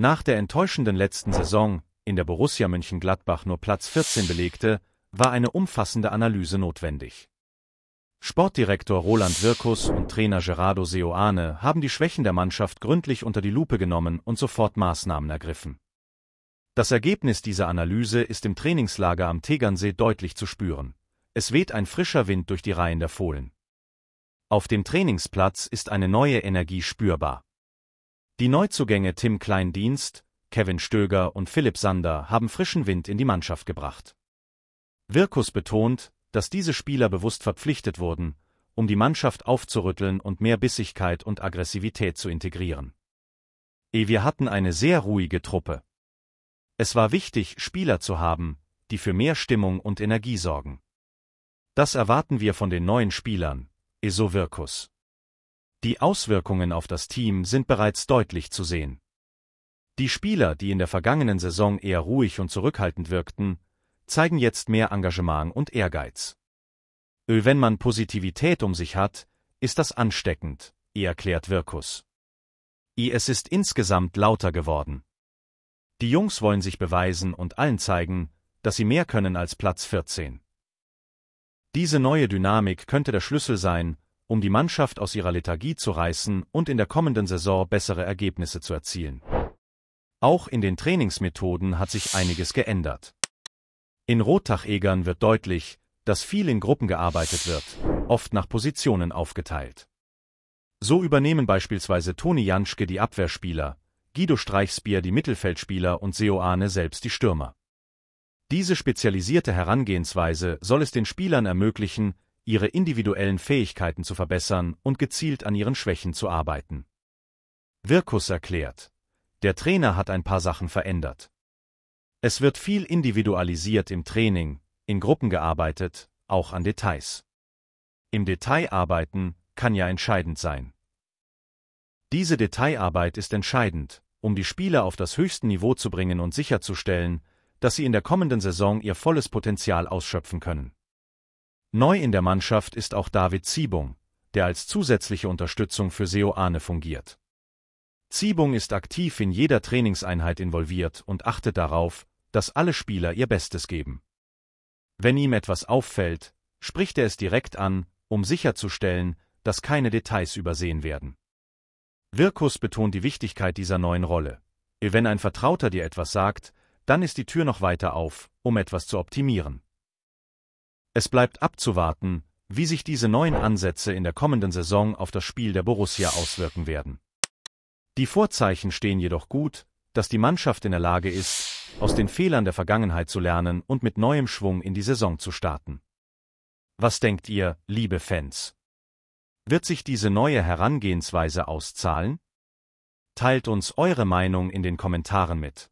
Nach der enttäuschenden letzten Saison, in der Borussia Mönchengladbach nur Platz 14 belegte, war eine umfassende Analyse notwendig. Sportdirektor Roland Wirkus und Trainer Gerardo Seoane haben die Schwächen der Mannschaft gründlich unter die Lupe genommen und sofort Maßnahmen ergriffen. Das Ergebnis dieser Analyse ist im Trainingslager am Tegernsee deutlich zu spüren. Es weht ein frischer Wind durch die Reihen der Fohlen. Auf dem Trainingsplatz ist eine neue Energie spürbar. Die Neuzugänge Tim Kleindienst, Kevin Stöger und Philipp Sander haben frischen Wind in die Mannschaft gebracht. Wirkus betont, dass diese Spieler bewusst verpflichtet wurden, um die Mannschaft aufzurütteln und mehr Bissigkeit und Aggressivität zu integrieren. E wir hatten eine sehr ruhige Truppe. Es war wichtig, Spieler zu haben, die für mehr Stimmung und Energie sorgen. Das erwarten wir von den neuen Spielern, Eso Wirkus. Die Auswirkungen auf das Team sind bereits deutlich zu sehen. Die Spieler, die in der vergangenen Saison eher ruhig und zurückhaltend wirkten, zeigen jetzt mehr Engagement und Ehrgeiz. Wenn man Positivität um sich hat, ist das ansteckend, erklärt Wirkus. Es ist insgesamt lauter geworden. Die Jungs wollen sich beweisen und allen zeigen, dass sie mehr können als Platz 14. Diese neue Dynamik könnte der Schlüssel sein, um die Mannschaft aus ihrer Lethargie zu reißen und in der kommenden Saison bessere Ergebnisse zu erzielen. Auch in den Trainingsmethoden hat sich einiges geändert. In Rottach-Egern wird deutlich, dass viel in Gruppen gearbeitet wird, oft nach Positionen aufgeteilt. So übernehmen beispielsweise Toni Janschke die Abwehrspieler, Guido Streichsbier die Mittelfeldspieler und Seoane selbst die Stürmer. Diese spezialisierte Herangehensweise soll es den Spielern ermöglichen, ihre individuellen Fähigkeiten zu verbessern und gezielt an ihren Schwächen zu arbeiten. Wirkus erklärt, der Trainer hat ein paar Sachen verändert. Es wird viel individualisiert im Training, in Gruppen gearbeitet, auch an Details. Im Detail arbeiten kann ja entscheidend sein. Diese Detailarbeit ist entscheidend, um die Spieler auf das höchste Niveau zu bringen und sicherzustellen, dass sie in der kommenden Saison ihr volles Potenzial ausschöpfen können. Neu in der Mannschaft ist auch David Ziebung, der als zusätzliche Unterstützung für Seoane fungiert. Ziebung ist aktiv in jeder Trainingseinheit involviert und achtet darauf, dass alle Spieler ihr Bestes geben. Wenn ihm etwas auffällt, spricht er es direkt an, um sicherzustellen, dass keine Details übersehen werden. Wirkus betont die Wichtigkeit dieser neuen Rolle. Wenn ein Vertrauter dir etwas sagt, dann ist die Tür noch weiter auf, um etwas zu optimieren. Es bleibt abzuwarten, wie sich diese neuen Ansätze in der kommenden Saison auf das Spiel der Borussia auswirken werden. Die Vorzeichen stehen jedoch gut, dass die Mannschaft in der Lage ist, aus den Fehlern der Vergangenheit zu lernen und mit neuem Schwung in die Saison zu starten. Was denkt ihr, liebe Fans? Wird sich diese neue Herangehensweise auszahlen? Teilt uns eure Meinung in den Kommentaren mit.